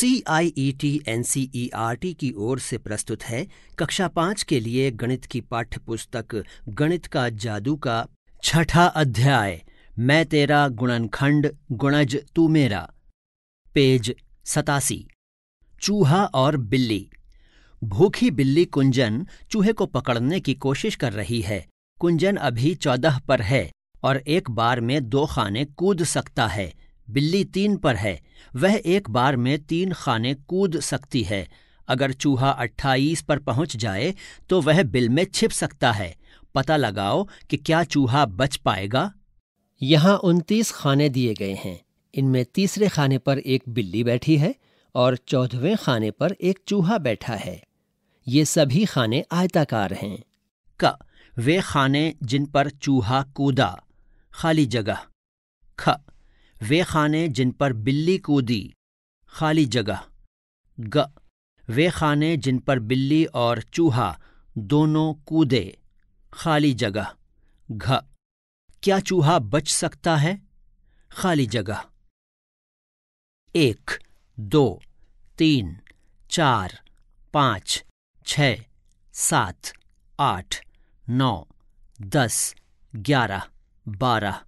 C I E T N C E R T की ओर से प्रस्तुत है कक्षा पांच के लिए गणित की पाठ्य पुस्तक गणित का जादू का छठा अध्याय मैं तेरा गुणनखंड गुणज तू मेरा पेज सतासी चूहा और बिल्ली भूखी बिल्ली कुंजन चूहे को पकड़ने की कोशिश कर रही है कुंजन अभी चौदह पर है और एक बार में दो खाने कूद सकता है बिल्ली तीन पर है वह एक बार में तीन खाने कूद सकती है अगर चूहा अट्ठाईस पर पहुंच जाए तो वह बिल में छिप सकता है पता लगाओ कि क्या चूहा बच पाएगा यहाँ उनतीस खाने दिए गए हैं इनमें तीसरे खाने पर एक बिल्ली बैठी है और चौदहवें खाने पर एक चूहा बैठा है ये सभी खाने आयताकार हैं क वे खाने जिन पर चूहा कूदा खाली जगह ख वे खाने जिन पर बिल्ली कूदी खाली जगह ग वे खाने जिन पर बिल्ली और चूहा दोनों कूदे खाली जगह घ क्या चूहा बच सकता है खाली जगह एक दो तीन चार पाँच छ सात आठ नौ दस ग्यारह बारह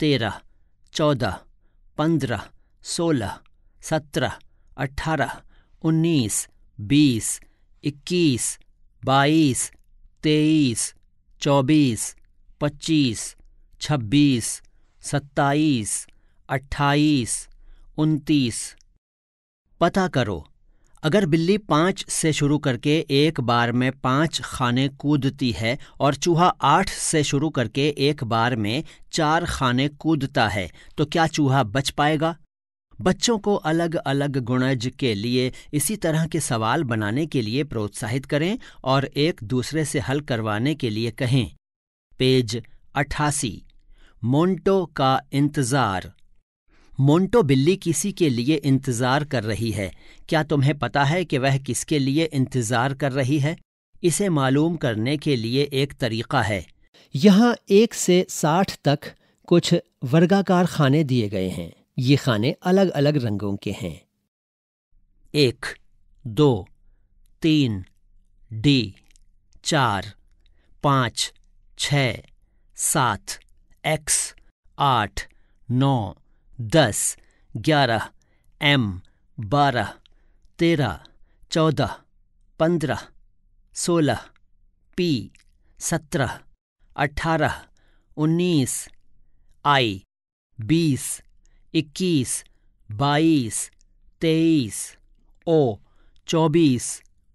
तेरह चौदह पंद्रह सोलह सत्रह अठारह उन्नीस बीस इक्कीस बाईस तेईस चौबीस पच्चीस छब्बीस सत्ताईस अट्ठाईस उनतीस पता करो अगर बिल्ली पाँच से शुरू करके एक बार में पाँच खाने कूदती है और चूहा आठ से शुरू करके एक बार में चार खाने कूदता है तो क्या चूहा बच पाएगा बच्चों को अलग अलग गुणज के लिए इसी तरह के सवाल बनाने के लिए प्रोत्साहित करें और एक दूसरे से हल करवाने के लिए कहें पेज अट्ठासी मोन्टो का इंतज़ार मोंटो बिल्ली किसी के लिए इंतजार कर रही है क्या तुम्हें पता है कि वह किसके लिए इंतजार कर रही है इसे मालूम करने के लिए एक तरीका है यहाँ एक से साठ तक कुछ वर्गाकार खाने दिए गए हैं ये खाने अलग अलग रंगों के हैं एक दो तीन डी चार पाँच छ सात एक्स आठ नौ दस ग्यारह एम बारह तेरह चौदह पंद्रह सोलह पी सत्रह अठारह उन्नीस आई बीस इक्कीस बाईस तेईस ओ चौबीस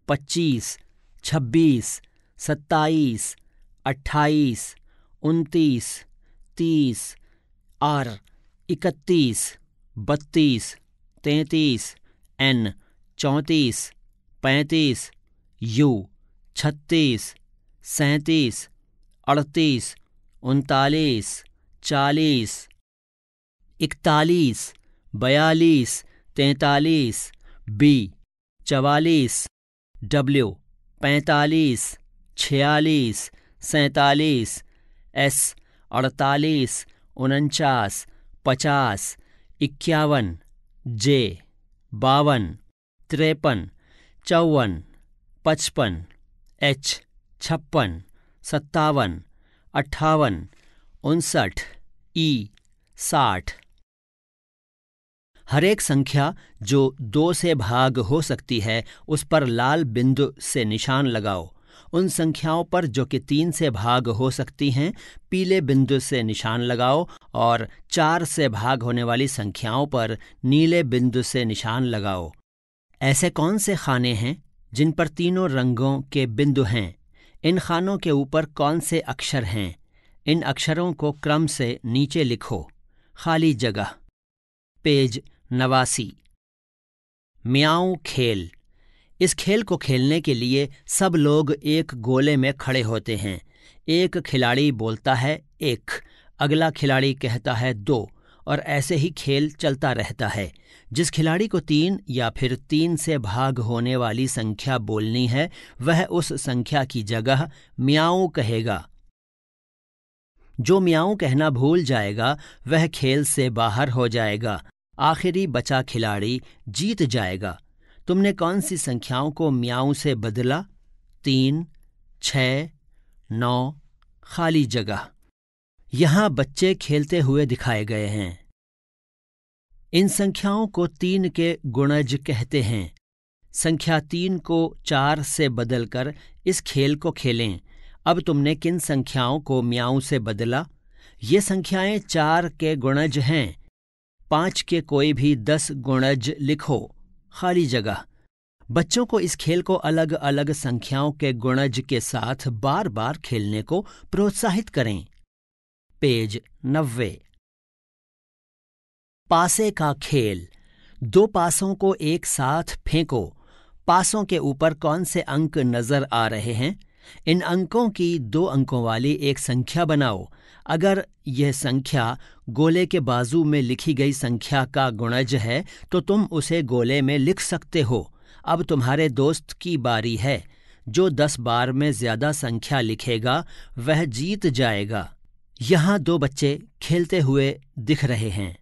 पच्चीस छब्बीस सत्ताईस अट्ठाईस उनतीस तीस आर इकतीस बत्तीस तैंतीस एन चौंतीस पैंतीस यू छत्तीस सैंतीस अड़तीस उनतालीस चालीस इकतालीस बयालीस तैंतालीस बी चवालीस डब्ल्यू पैंतालीस छियालीस सैंतालीस एस अड़तालीस उनचास पचास इक्यावन जे बावन त्रेपन चौवन पचपन एच छप्पन सत्तावन अट्ठावन उनसठ ई साठ हरेक संख्या जो दो से भाग हो सकती है उस पर लाल बिंदु से निशान लगाओ उन संख्याओं पर जो कि तीन से भाग हो सकती हैं पीले बिंदु से निशान लगाओ और चार से भाग होने वाली संख्याओं पर नीले बिंदु से निशान लगाओ ऐसे कौन से खाने हैं जिन पर तीनों रंगों के बिंदु हैं इन खानों के ऊपर कौन से अक्षर हैं इन अक्षरों को क्रम से नीचे लिखो खाली जगह पेज नवासी म्याऊ खेल इस खेल को खेलने के लिए सब लोग एक गोले में खड़े होते हैं एक खिलाड़ी बोलता है एक अगला खिलाड़ी कहता है दो और ऐसे ही खेल चलता रहता है जिस खिलाड़ी को तीन या फिर तीन से भाग होने वाली संख्या बोलनी है वह उस संख्या की जगह म्याऊ कहेगा जो म्याऊ कहना भूल जाएगा वह खेल से बाहर हो जाएगा आखिरी बचा खिलाड़ी जीत जाएगा तुमने कौन सी संख्याओं को म्याऊ से बदला तीन छ नौ खाली जगह यहां बच्चे खेलते हुए दिखाए गए हैं इन संख्याओं को तीन के गुणज कहते हैं संख्या तीन को चार से बदलकर इस खेल को खेलें अब तुमने किन संख्याओं को म्याऊ से बदला ये संख्याएं चार के गुणज हैं पांच के कोई भी दस गुणज लिखो खाली जगह बच्चों को इस खेल को अलग अलग संख्याओं के गुणज के साथ बार बार खेलने को प्रोत्साहित करें पेज नब्बे पासे का खेल दो पासों को एक साथ फेंको पासों के ऊपर कौन से अंक नजर आ रहे हैं इन अंकों की दो अंकों वाली एक संख्या बनाओ अगर यह संख्या गोले के बाजू में लिखी गई संख्या का गुणज है तो तुम उसे गोले में लिख सकते हो अब तुम्हारे दोस्त की बारी है जो दस बार में ज्यादा संख्या लिखेगा वह जीत जाएगा यहाँ दो बच्चे खेलते हुए दिख रहे हैं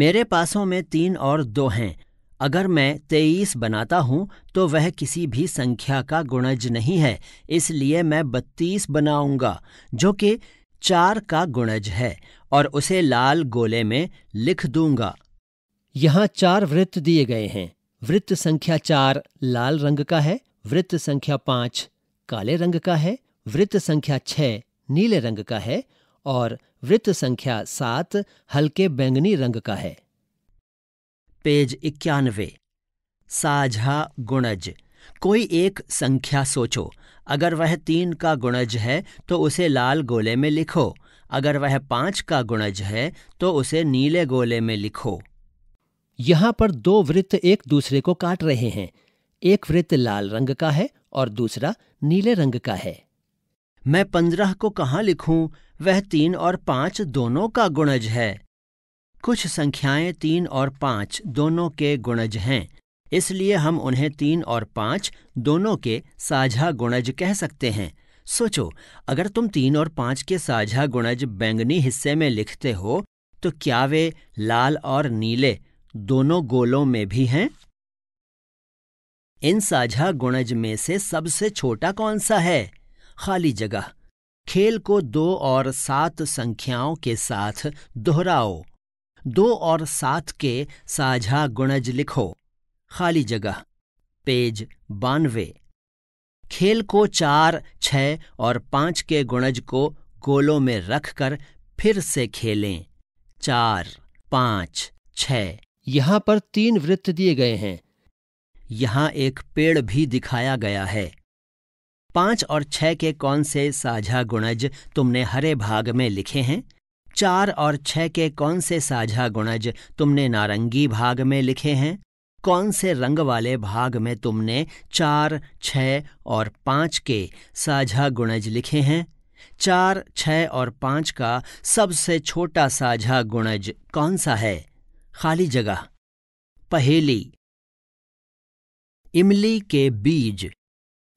मेरे पासों में तीन और दो हैं अगर मैं तेईस बनाता हूँ तो वह किसी भी संख्या का गुणज नहीं है इसलिए मैं बत्तीस बनाऊंगा जो कि चार का गुणज है और उसे लाल गोले में लिख दूंगा यहाँ चार वृत्त दिए गए हैं वृत्त संख्या चार लाल रंग का है वृत्त संख्या पांच काले रंग का है वृत्त संख्या छह नीले रंग का है और वृत्त संख्या सात हल्के बैंगनी रंग का है पेज इक्यानवे साझा गुणज कोई एक संख्या सोचो अगर वह तीन का गुणज है तो उसे लाल गोले में लिखो अगर वह पांच का गुणज है तो उसे नीले गोले में लिखो यहां पर दो वृत्त एक दूसरे को काट रहे हैं एक वृत्त लाल रंग का है और दूसरा नीले रंग का है मैं पंद्रह को कहाँ लिखूं? वह तीन और पांच दोनों का गुणज है कुछ संख्याएं तीन और पांच दोनों के गुणज हैं इसलिए हम उन्हें तीन और पांच दोनों के साझा गुणज कह सकते हैं सोचो अगर तुम तीन और पांच के साझा गुणज बैंगनी हिस्से में लिखते हो तो क्या वे लाल और नीले दोनों गोलों में भी हैं इन साझा गुणज में से सबसे छोटा कौन सा है खाली जगह खेल को दो और सात संख्याओं के साथ दोहराओ दो और सात के साझा गुणज लिखो खाली जगह पेज बानवे खेल को चार छ और पाँच के गुणज को गोलों में रखकर फिर से खेलें चार पाँच छ यहाँ पर तीन वृत्त दिए गए हैं यहाँ एक पेड़ भी दिखाया गया है पाँच और छह के कौन से साझा गुणज तुमने हरे भाग में लिखे हैं चार और छह के कौन से साझा गुणज तुमने नारंगी भाग में लिखे हैं कौन से रंग वाले भाग में तुमने चार छ और पांच के साझा गुणज लिखे हैं चार छ और पांच का सबसे छोटा साझा गुणज कौन सा है खाली जगह पहेली इमली के बीज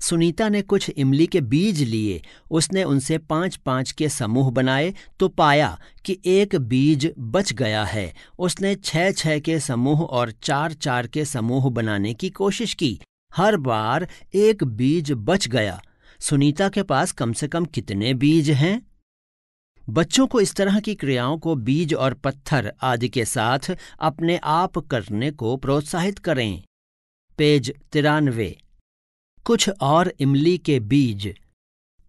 सुनीता ने कुछ इमली के बीज लिए उसने उनसे पांच पांच के समूह बनाए तो पाया कि एक बीज बच गया है उसने छह छह के समूह और चार चार के समूह बनाने की कोशिश की हर बार एक बीज बच गया सुनीता के पास कम से कम कितने बीज हैं बच्चों को इस तरह की क्रियाओं को बीज और पत्थर आदि के साथ अपने आप करने को प्रोत्साहित करें पेज तिरानवे कुछ और इमली के बीज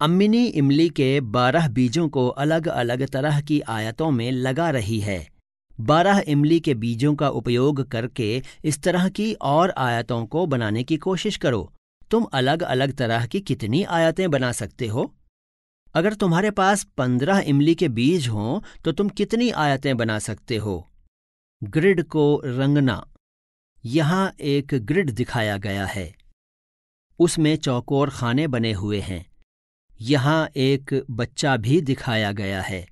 अम्मिनी इमली के बारह बीजों को अलग अलग तरह की आयतों में लगा रही है बारह इमली के बीजों का उपयोग करके इस तरह की और आयतों को बनाने की कोशिश करो तुम अलग अलग तरह की कितनी आयतें बना सकते हो अगर तुम्हारे पास पंद्रह इमली के बीज हों तो तुम कितनी आयतें बना सकते हो ग्रिड को रंगना यहाँ एक ग्रिड दिखाया गया है उसमें चौकोर खाने बने हुए हैं यहाँ एक बच्चा भी दिखाया गया है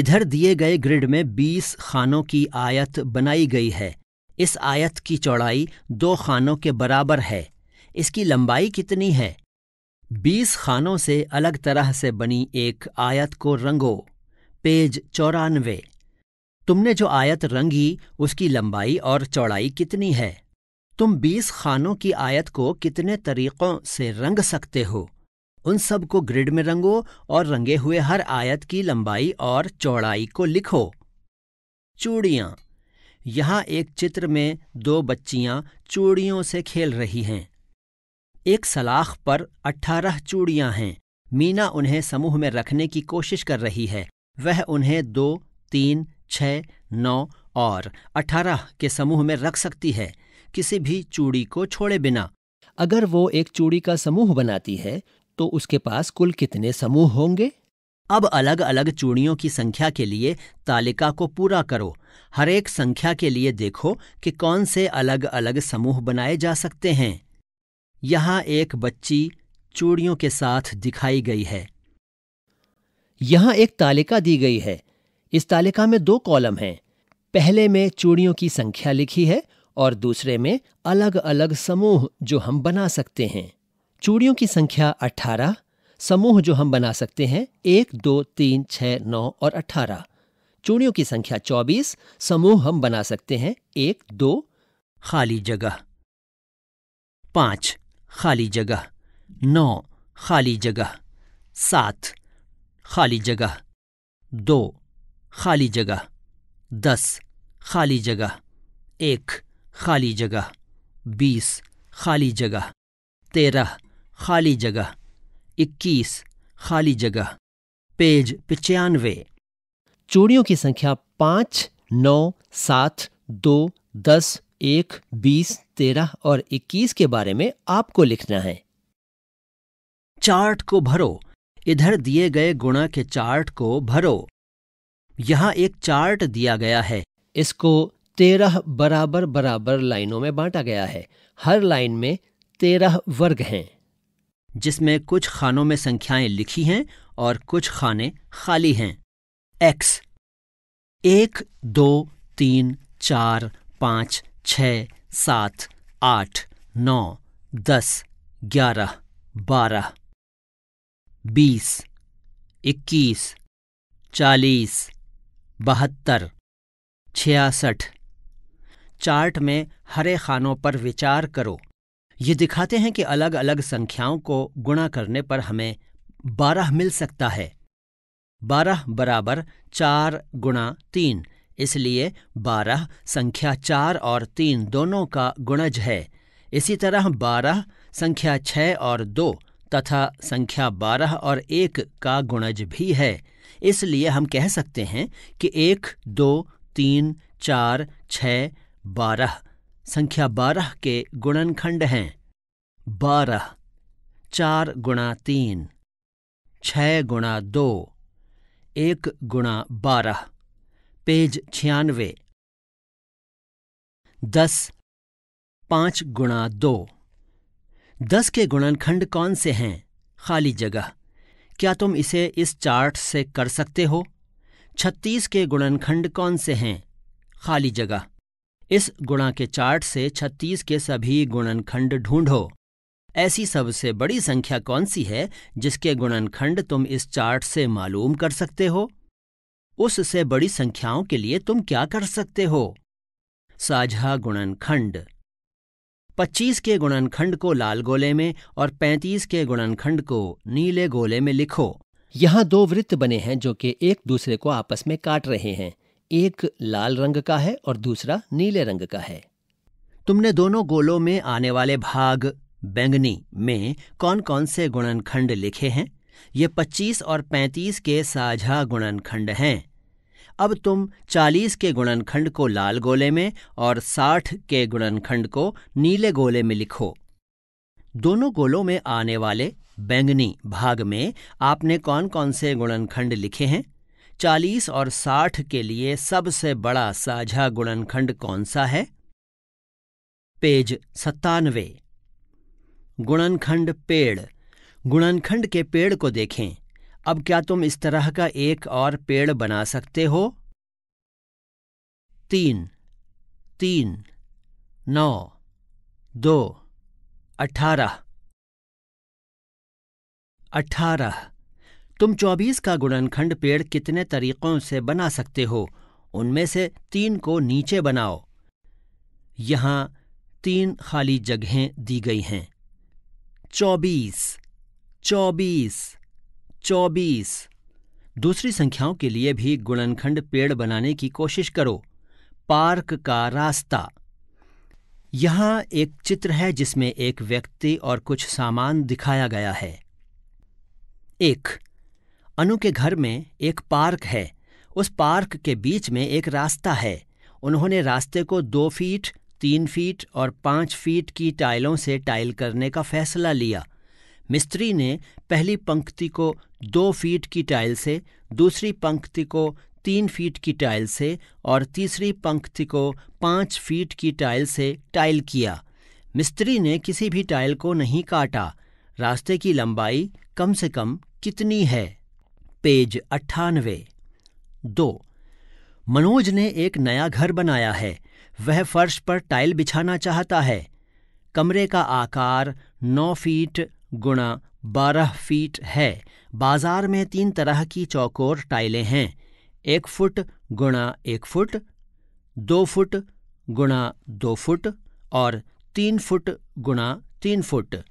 इधर दिए गए ग्रिड में बीस खानों की आयत बनाई गई है इस आयत की चौड़ाई दो खानों के बराबर है इसकी लंबाई कितनी है बीस खानों से अलग तरह से बनी एक आयत को रंगो पेज चौरानवे तुमने जो आयत रंगी उसकी लंबाई और चौड़ाई कितनी है तुम बीस खानों की आयत को कितने तरीक़ों से रंग सकते हो उन सब को ग्रिड में रंगो और रंगे हुए हर आयत की लंबाई और चौड़ाई को लिखो चूड़ियाँ यहाँ एक चित्र में दो बच्चियाँ चूड़ियों से खेल रही हैं एक सलाख पर अट्ठारह चूड़ियाँ हैं मीना उन्हें समूह में रखने की कोशिश कर रही है वह उन्हें दो तीन छ नौ और अठारह के समूह में रख सकती है किसी भी चूड़ी को छोड़े बिना अगर वो एक चूड़ी का समूह बनाती है तो उसके पास कुल कितने समूह होंगे अब अलग अलग चूड़ियों की संख्या के लिए तालिका को पूरा करो हर एक संख्या के लिए देखो कि कौन से अलग अलग समूह बनाए जा सकते हैं यहाँ एक बच्ची चूड़ियों के साथ दिखाई गई है यहाँ एक तालिका दी गई है इस तालिका में दो कॉलम हैं पहले में चूड़ियों की संख्या लिखी है और दूसरे में अलग अलग समूह जो हम बना सकते हैं चूड़ियों की संख्या 18, समूह जो हम बना सकते हैं एक दो तीन छः नौ और 18। चूड़ियों की संख्या 24, समूह हम बना सकते हैं एक दो खाली जगह पाँच खाली जगह नौ खाली जगह सात खाली जगह दो खाली जगह दस खाली जगह एक खाली जगह बीस खाली जगह तेरह खाली जगह इक्कीस खाली जगह पेज पचानवे चूड़ियों की संख्या पाँच नौ सात दो दस एक बीस तेरह और इक्कीस के बारे में आपको लिखना है चार्ट को भरो इधर दिए गए गुणा के चार्ट को भरो यहाँ एक चार्ट दिया गया है इसको तेरह बराबर बराबर लाइनों में बांटा गया है हर लाइन में तेरह वर्ग हैं जिसमें कुछ खानों में संख्याएं लिखी हैं और कुछ खाने खाली हैं एक्स एक दो तीन चार पाँच छ सात आठ नौ दस ग्यारह बारह बीस इक्कीस चालीस बहत्तर छियासठ चार्ट में हरे खानों पर विचार करो ये दिखाते हैं कि अलग अलग संख्याओं को गुणा करने पर हमें बारह मिल सकता है बारह बराबर चार गुणा तीन इसलिए बारह संख्या चार और तीन दोनों का गुणज है इसी तरह बारह संख्या छः और दो तथा संख्या बारह और एक का गुणज भी है इसलिए हम कह सकते हैं कि एक दो तीन चार छ बारह संख्या बारह के गुणनखंड हैं बारह चार गुणा तीन छः गुणा दो एक गुणा बारह पेज छियानवे दस पाँच गुणा दो दस के गुणनखंड कौन से हैं खाली जगह क्या तुम इसे इस चार्ट से कर सकते हो छत्तीस के गुणनखंड कौन से हैं खाली जगह इस गुणा के चार्ट से 36 के सभी गुणनखंड ढूंढो ऐसी सबसे बड़ी संख्या कौन सी है जिसके गुणनखंड तुम इस चार्ट से मालूम कर सकते हो उससे बड़ी संख्याओं के लिए तुम क्या कर सकते हो साझा गुणनखंड 25 के गुणनखंड को लाल गोले में और 35 के गुणनखंड को नीले गोले में लिखो यहाँ दो वृत्त बने हैं जो कि एक दूसरे को आपस में काट रहे हैं एक लाल रंग का है और दूसरा नीले रंग का है तुमने दोनों गोलों में आने वाले भाग बैंगनी में कौन कौन से गुणनखंड लिखे हैं ये 25 और 35 के साझा गुणनखंड हैं अब तुम 40 के गुणनखंड को लाल गोले में और 60 के गुणनखंड को नीले गोले में लिखो दोनों गोलों में आने वाले बैंगनी भाग में आपने कौन कौन से गुणनखंड लिखे हैं चालीस और साठ के लिए सबसे बड़ा साझा गुणनखंड कौन सा है पेज सत्तानवे गुणनखंड पेड़ गुणनखंड के पेड़ को देखें अब क्या तुम इस तरह का एक और पेड़ बना सकते हो तीन तीन नौ दो अठारह अठारह तुम चौबीस का गुणनखंड पेड़ कितने तरीक़ों से बना सकते हो उनमें से तीन को नीचे बनाओ यहाँ तीन खाली जगहें दी गई हैं चौबीस चौबीस चौबीस दूसरी संख्याओं के लिए भी गुणनखंड पेड़ बनाने की कोशिश करो पार्क का रास्ता यहाँ एक चित्र है जिसमें एक व्यक्ति और कुछ सामान दिखाया गया है एक अनु के घर में एक पार्क है उस पार्क के बीच में एक रास्ता है उन्होंने रास्ते को दो फीट तीन फीट और पाँच फीट की टाइलों से टाइल करने का फैसला लिया मिस्त्री ने पहली पंक्ति को दो फीट की टाइल से दूसरी पंक्ति को तीन फीट की टाइल से और तीसरी पंक्ति को पाँच फीट की टाइल से टाइल किया मिस्त्री ने किसी भी टाइल को नहीं काटा रास्ते की लंबाई कम से कम कितनी है पेज अट्ठानवे दो मनोज ने एक नया घर बनाया है वह फर्श पर टाइल बिछाना चाहता है कमरे का आकार नौ फीट गुणा बारह फीट है बाजार में तीन तरह की चौकोर टाइलें हैं एक फुट गुणा एक फुट दो फुट गुणा दो फुट और तीन फुट गुणा तीन फुट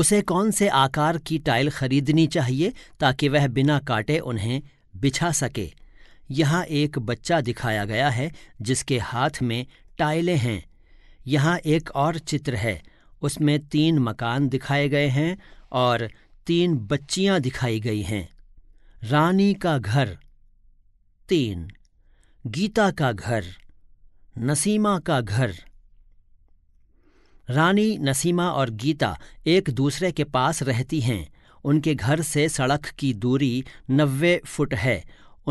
उसे कौन से आकार की टाइल खरीदनी चाहिए ताकि वह बिना काटे उन्हें बिछा सके यहाँ एक बच्चा दिखाया गया है जिसके हाथ में टाइलें हैं यहाँ एक और चित्र है उसमें तीन मकान दिखाए गए हैं और तीन बच्चियाँ दिखाई गई हैं रानी का घर तीन गीता का घर नसीमा का घर रानी नसीमा और गीता एक दूसरे के पास रहती हैं उनके घर से सड़क की दूरी नब्बे फुट है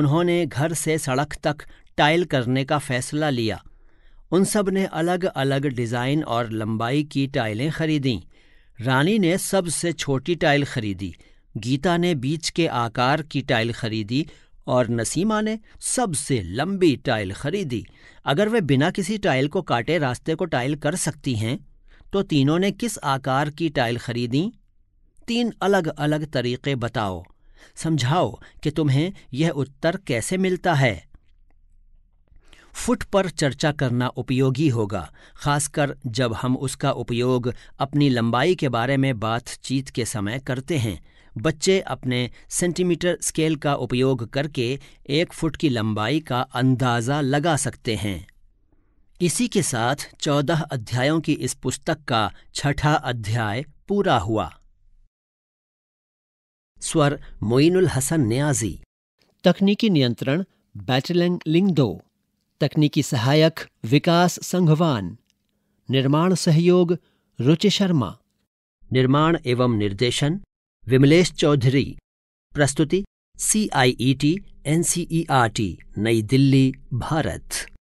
उन्होंने घर से सड़क तक टाइल करने का फैसला लिया उन सब ने अलग अलग डिज़ाइन और लंबाई की टाइलें खरीदीं रानी ने सबसे छोटी टाइल खरीदी गीता ने बीच के आकार की टाइल खरीदी और नसीमा ने सबसे लंबी टाइल खरीदी अगर वे बिना किसी टाइल को काटे रास्ते को टाइल कर सकती हैं तो तीनों ने किस आकार की टाइल खरीदी तीन अलग अलग तरीके बताओ समझाओ कि तुम्हें यह उत्तर कैसे मिलता है फुट पर चर्चा करना उपयोगी होगा खासकर जब हम उसका उपयोग अपनी लंबाई के बारे में बातचीत के समय करते हैं बच्चे अपने सेंटीमीटर स्केल का उपयोग करके एक फुट की लंबाई का अंदाज़ा लगा सकते हैं इसी के साथ चौदह अध्यायों की इस पुस्तक का छठा अध्याय पूरा हुआ स्वर मोइनुल हसन न्याजी तकनीकी नियंत्रण बैटलंग लिंगदो तकनीकी सहायक विकास संघवान निर्माण सहयोग रुचि शर्मा निर्माण एवं निर्देशन विमलेश चौधरी प्रस्तुति C I E T N C E R T New Delhi Bharat